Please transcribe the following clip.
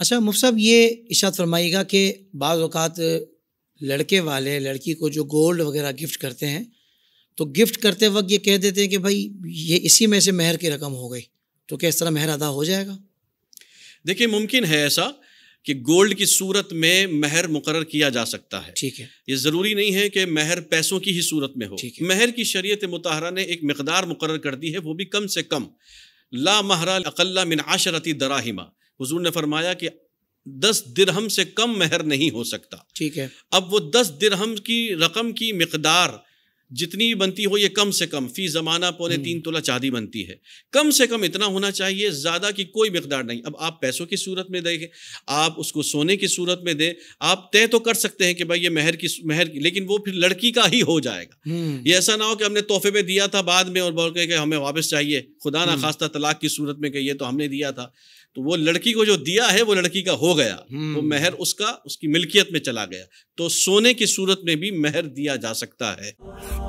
अच्छा मुफ साहब ये इशात फरमाइएगा कि बाज़ात लड़के वाले लड़की को जो गोल्ड वगैरह गिफ्ट करते हैं तो गिफ्ट करते वक्त ये कह देते हैं कि भाई ये इसी में से महर की रकम हो गई तो क्या इस तरह महर अदा हो जाएगा देखिए मुमकिन है ऐसा कि गोल्ड की सूरत में महर मुकर किया जा सकता है ठीक है ये ज़रूरी नहीं है कि महर पैसों की ही सूरत में हो महर की शरीय मुताहरा ने एक मकदार मुकर कर दी है वो भी कम से कम ला महरा अकल्ला मिन आशरती दराहिमा हुजूर ने फरमाया कि दस दिरहम से कम महर नहीं हो सकता ठीक है अब वो दस दिरहम की रकम की मकदार जितनी भी बनती हो ये कम से कम फ़ी ज़माना पौने हम्म। तीन तोला चांदी बनती है कम से कम इतना होना चाहिए ज़्यादा की कोई मकदार नहीं अब आप पैसों की सूरत में देंगे आप उसको सोने की सूरत में दें आप तय तो कर सकते हैं कि भाई ये महर की महर की लेकिन वो फिर लड़की का ही हो जाएगा हम्म। ये ऐसा ना हो कि हमने तोहफे में दिया था बाद में और बोल के हमें वापस चाहिए खुदा ना हम्म। खास्ता तलाक की सूरत में कहिए तो हमने दिया था तो वो लड़की को जो दिया है वो लड़की का हो गया वो तो मेहर उसका उसकी मिल्कियत में चला गया तो सोने की सूरत में भी मेहर दिया जा सकता है